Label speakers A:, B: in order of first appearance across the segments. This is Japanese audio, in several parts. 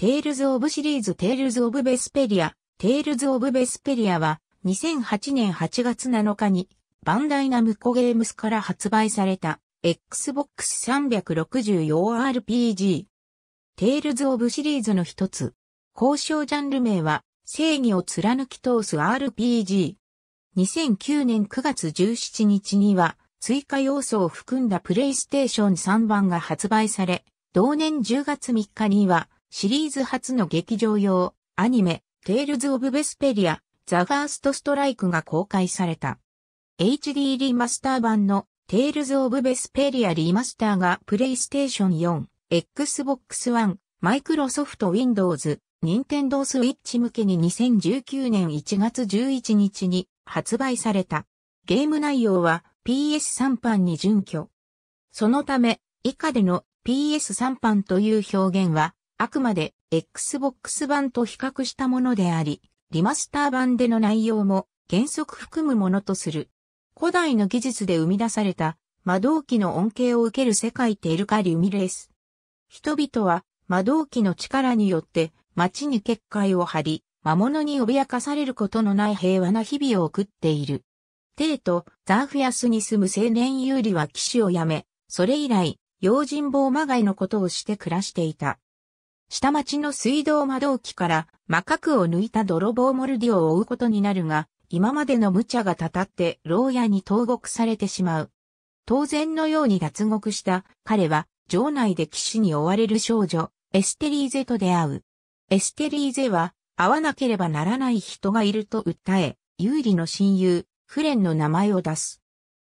A: テイルズ・オブ・シリーズテイルズ・オブ・ベスペリア。テイルズ・オブ・ベスペリアは2008年8月7日にバンダイナムコゲームスから発売された Xbox 360用 RPG。テイルズ・オブシリーズの一つ。交渉ジャンル名は正義を貫き通す RPG。2009年9月17日には追加要素を含んだプレイステーション3版が発売され、同年10月3日にはシリーズ初の劇場用、アニメ、テイルズ・オブ・ベスペリア、ザ・ファースト・ストライクが公開された。HD リマスター版のテイルズ・オブ・ベスペリアリマスターがプレイステーション4、Xbox One、マイクロソフト Windows、任天堂 Switch 向けに2019年1月11日に発売された。ゲーム内容は PS3 版に準拠。そのため、以下での PS3 版という表現はあくまで Xbox 版と比較したものであり、リマスター版での内容も原則含むものとする。古代の技術で生み出された魔導機の恩恵を受ける世界テルカリウミレース。人々は魔導機の力によって街に結界を張り、魔物に脅かされることのない平和な日々を送っている。テイとザーフィアスに住む青年有利は騎士を辞め、それ以来、用心棒まがいのことをして暮らしていた。下町の水道窓置きから魔核を抜いた泥棒モルディオを追うことになるが、今までの無茶がたたって牢屋に投獄されてしまう。当然のように脱獄した彼は、城内で騎士に追われる少女、エステリーゼと出会う。エステリーゼは、会わなければならない人がいると訴え、有利の親友、フレンの名前を出す。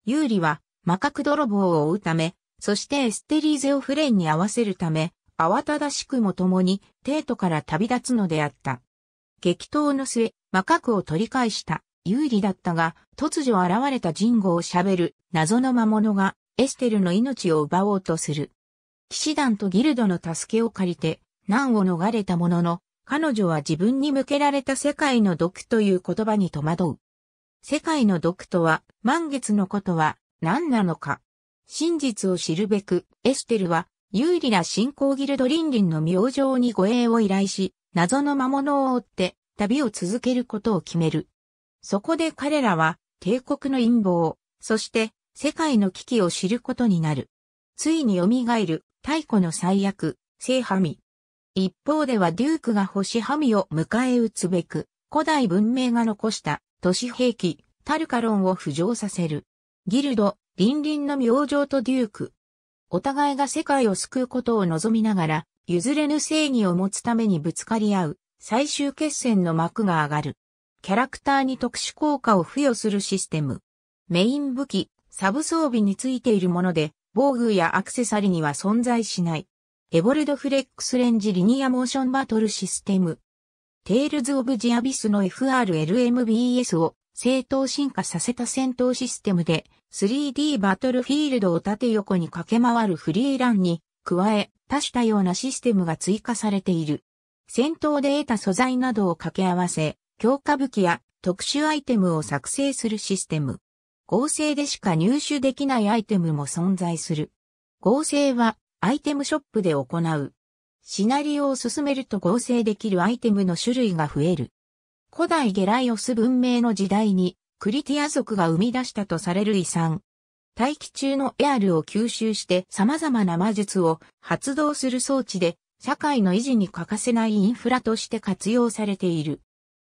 A: 有利は、魔核泥棒を追うため、そしてエステリーゼをフレンに合わせるため、慌ただしくも共に、帝都から旅立つのであった。激闘の末、魔核を取り返した有利だったが、突如現れた人号を喋る謎の魔物がエステルの命を奪おうとする。騎士団とギルドの助けを借りて難を逃れたものの、彼女は自分に向けられた世界の毒という言葉に戸惑う。世界の毒とは、満月のことは何なのか。真実を知るべく、エステルは有利な信仰ギルドリンリンの明星に護衛を依頼し、謎の魔物を追って旅を続けることを決める。そこで彼らは帝国の陰謀、そして世界の危機を知ることになる。ついに蘇る太古の最悪、聖ハミ。一方ではデュークが星ハミを迎え撃つべく、古代文明が残した都市兵器、タルカロンを浮上させる。ギルド、リンリンの明星とデューク、お互いが世界を救うことを望みながら、譲れぬ正義を持つためにぶつかり合う、最終決戦の幕が上がる。キャラクターに特殊効果を付与するシステム。メイン武器、サブ装備についているもので、防具やアクセサリーには存在しない。エボルドフレックスレンジリニアモーションバトルシステム。テールズ・オブ・ジ・アビスの FRLMBS を正当進化させた戦闘システムで 3D バトルフィールドを縦横に駆け回るフリーランに加え多種多様なシステムが追加されている。戦闘で得た素材などを掛け合わせ、強化武器や特殊アイテムを作成するシステム。合成でしか入手できないアイテムも存在する。合成はアイテムショップで行う。シナリオを進めると合成できるアイテムの種類が増える。古代ゲライオス文明の時代にクリティア族が生み出したとされる遺産。大気中のエアルを吸収して様々な魔術を発動する装置で社会の維持に欠かせないインフラとして活用されている。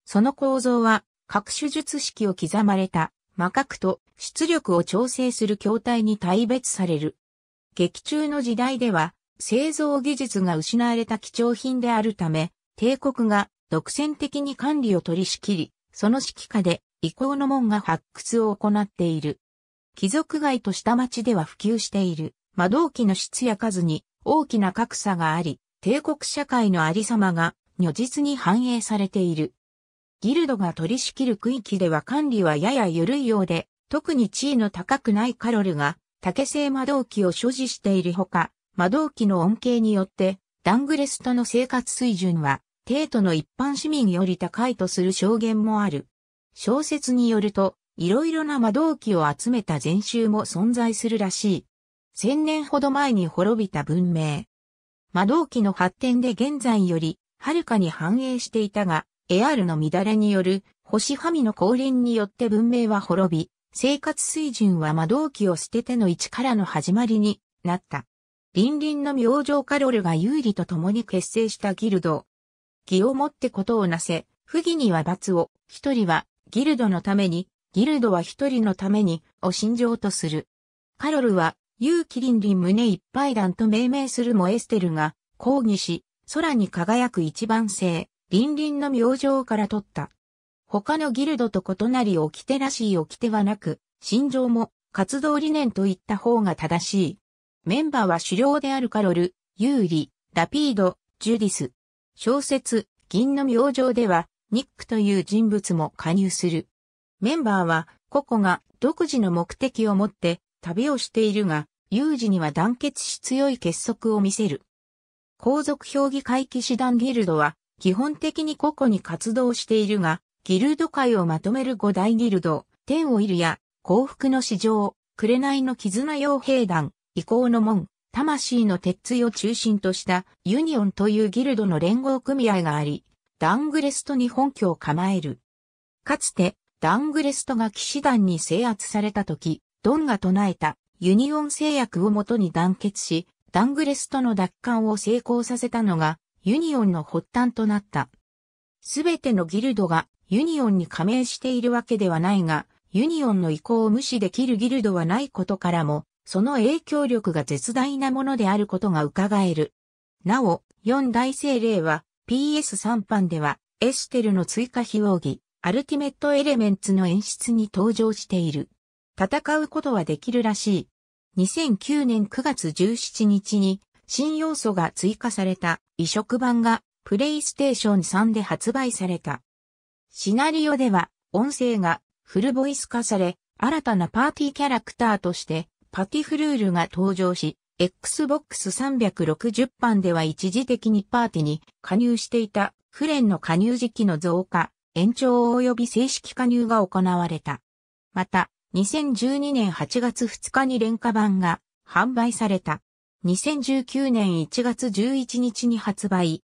A: その構造は各種術式を刻まれた魔核と出力を調整する筐体に大別される。劇中の時代では製造技術が失われた貴重品であるため、帝国が独占的に管理を取り仕切り、その指揮下で遺構の門が発掘を行っている。貴族街と下町では普及している、魔導機の質や数に大きな格差があり、帝国社会のありさまが如実に反映されている。ギルドが取り仕切る区域では管理はやや緩いようで、特に地位の高くないカロルが竹製魔導機を所持しているほか、魔導機の恩恵によって、ダングレストの生活水準は帝都の一般市民より高いとする証言もある。小説によると、いろいろな魔導器を集めた禅宗も存在するらしい。千年ほど前に滅びた文明。魔導器の発展で現在より、はるかに繁栄していたが、エアールの乱れによる、星神の降臨によって文明は滅び、生活水準は魔導器を捨てての一からの始まりになった。隣々の明星カロルが有利と共に結成したギルド、義をもってことをなせ、不義には罰を、一人は、ギルドのために、ギルドは一人のために、を信条とする。カロルは、勇気倫理胸いっぱい団と命名するモエステルが、抗議し、空に輝く一番星、倫倫の明星から取った。他のギルドと異なり起きてらしい起きてはなく、信条も活動理念といった方が正しい。メンバーは狩猟であるカロル、ユーリ、ラピード、ジュディス、小説、銀の明星では、ニックという人物も加入する。メンバーは、個々が独自の目的を持って旅をしているが、有事には団結し強い結束を見せる。皇族評議会騎士団ギルドは、基本的に個々に活動しているが、ギルド界をまとめる五大ギルド、天をいるや、幸福の市場、紅の絆傭兵団、遺構の門、魂の鉄槌を中心としたユニオンというギルドの連合組合があり、ダングレストに本拠を構える。かつて、ダングレストが騎士団に制圧された時、ドンが唱えたユニオン制約をもとに団結し、ダングレストの奪還を成功させたのが、ユニオンの発端となった。すべてのギルドがユニオンに加盟しているわけではないが、ユニオンの意向を無視できるギルドはないことからも、その影響力が絶大なものであることが伺える。なお、四大精霊は PS3 版ではエステルの追加非奥義、アルティメットエレメンツの演出に登場している。戦うことはできるらしい。2009年9月17日に新要素が追加された移植版がプレイステーション3で発売された。シナリオでは音声がフルボイス化され、新たなパーティーキャラクターとしてパティフルールが登場し、Xbox 360版では一時的にパーティに加入していたフレンの加入時期の増加、延長及び正式加入が行われた。また、2012年8月2日に廉価版が販売された。2019年1月11日に発売。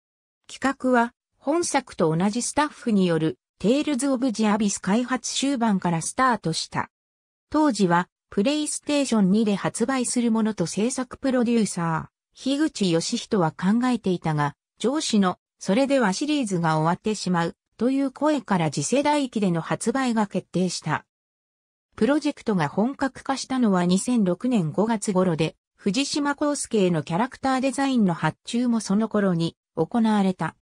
A: 企画は、本作と同じスタッフによる、テールズ・オブ・ジアビス開発終盤からスタートした。当時は、プレイステーション2で発売するものと制作プロデューサー、樋口義人は考えていたが、上司の、それではシリーズが終わってしまう、という声から次世代機での発売が決定した。プロジェクトが本格化したのは2006年5月頃で、藤島康介へのキャラクターデザインの発注もその頃に行われた。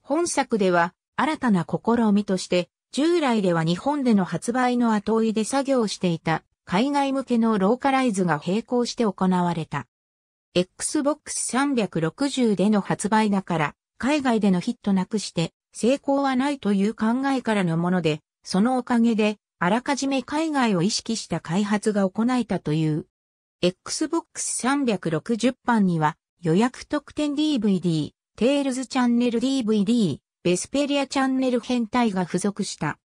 A: 本作では新たな試みとして、従来では日本での発売の後追いで作業していた海外向けのローカライズが並行して行われた。Xbox 360での発売だから、海外でのヒットなくして成功はないという考えからのもので、そのおかげで、あらかじめ海外を意識した開発が行えたという。Xbox 360版には予約特典 DVD、テールズチャンネル DVD、ベスペリアチャンネル編隊が付属した。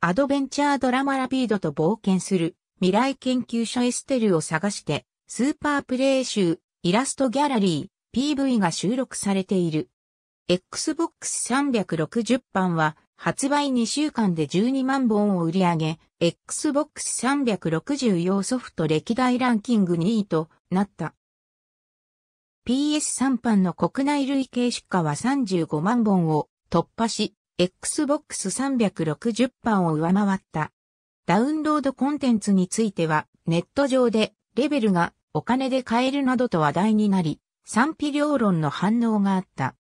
A: アドベンチャードラマラピードと冒険する未来研究所エステルを探して、スーパープレイ集、イラストギャラリー、PV が収録されている。Xbox 360版は、発売2週間で12万本を売り上げ、Xbox 360用ソフト歴代ランキング2位となった。PS3 版の国内累計出荷は35万本を突破し、Xbox 360版を上回った。ダウンロードコンテンツについては、ネット上で、レベルがお金で買えるなどと話題になり、賛否両論の反応があった。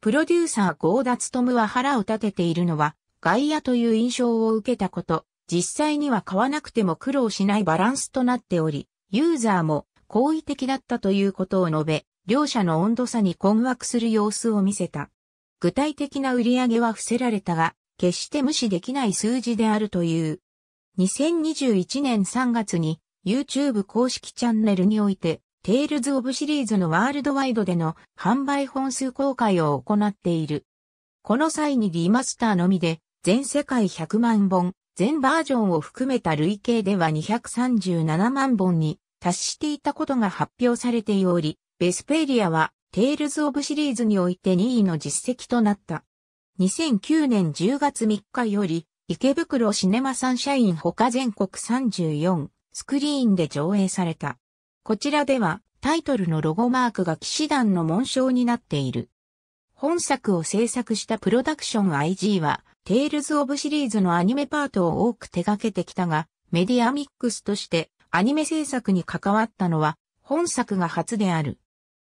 A: プロデューサーゴーダツトムは腹を立てているのは、外野という印象を受けたこと、実際には買わなくても苦労しないバランスとなっており、ユーザーも好意的だったということを述べ、両者の温度差に困惑する様子を見せた。具体的な売り上げは伏せられたが、決して無視できない数字であるという。2021年3月に YouTube 公式チャンネルにおいて、テイルズ・オブ・シリーズのワールドワイドでの販売本数公開を行っている。この際にリマスターのみで、全世界100万本、全バージョンを含めた累計では237万本に達していたことが発表されており、ベスペリアはテイルズ・オブ・シリーズにおいて2位の実績となった。2009年10月3日より池袋シネマサンシャイン他全国34スクリーンで上映された。こちらではタイトルのロゴマークが騎士団の紋章になっている。本作を制作したプロダクション IG は、テイルズ・オブ・シリーズのアニメパートを多く手掛けてきたが、メディアミックスとしてアニメ制作に関わったのは本作が初である。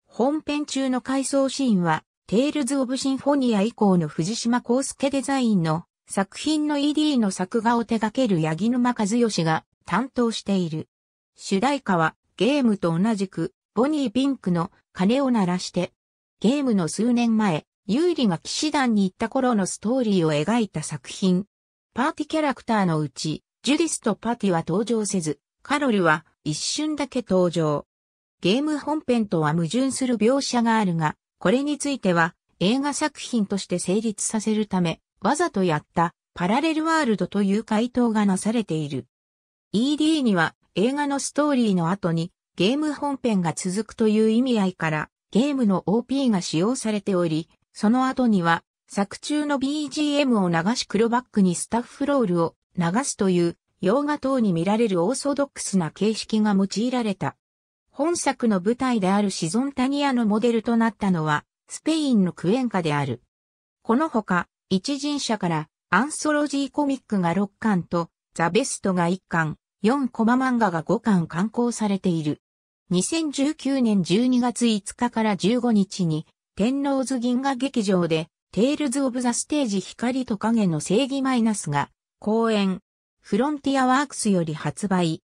A: 本編中の回想シーンは、テイルズ・オブ・シンフォニア以降の藤島康介デザインの作品の ED の作画を手掛ける八木沼和義が担当している。主題歌はゲームと同じくボニー・ピンクの鐘を鳴らして。ゲームの数年前、ユーリが騎士団に行った頃のストーリーを描いた作品。パーティキャラクターのうち、ジュディスとパティは登場せず、カロルは一瞬だけ登場。ゲーム本編とは矛盾する描写があるが、これについては映画作品として成立させるため、わざとやったパラレルワールドという回答がなされている。ED には映画のストーリーの後にゲーム本編が続くという意味合いからゲームの OP が使用されており、その後には作中の BGM を流し黒バックにスタッフロールを流すという洋画等に見られるオーソドックスな形式が用いられた。本作の舞台であるシゾンタニアのモデルとなったのはスペインのクエンカである。このほか一人社からアンソロジーコミックが6巻とザ・ベストが1巻、4コマ漫画が5巻刊行されている。2019年12月5日から15日に天王洲銀河劇場でテイルズ・オブ・ザ・ステージ光と影の正義マイナスが公演フロンティアワークスより発売。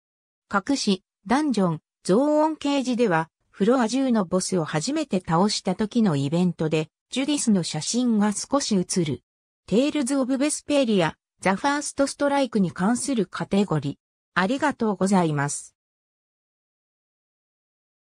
A: 隠し、ダンジョン、増音掲示ではフロア10のボスを初めて倒した時のイベントでジュディスの写真が少し映る。テールズ・オブ・ベスペリア、ザ・ファースト・ストライクに関するカテゴリー。ありがとうございます。